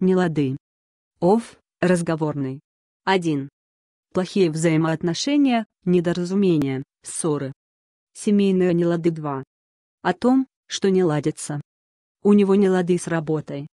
нелады. Оф, разговорный. 1. Плохие взаимоотношения, недоразумения, ссоры. Семейные нелады 2. О том, что не ладится. У него нелады с работой.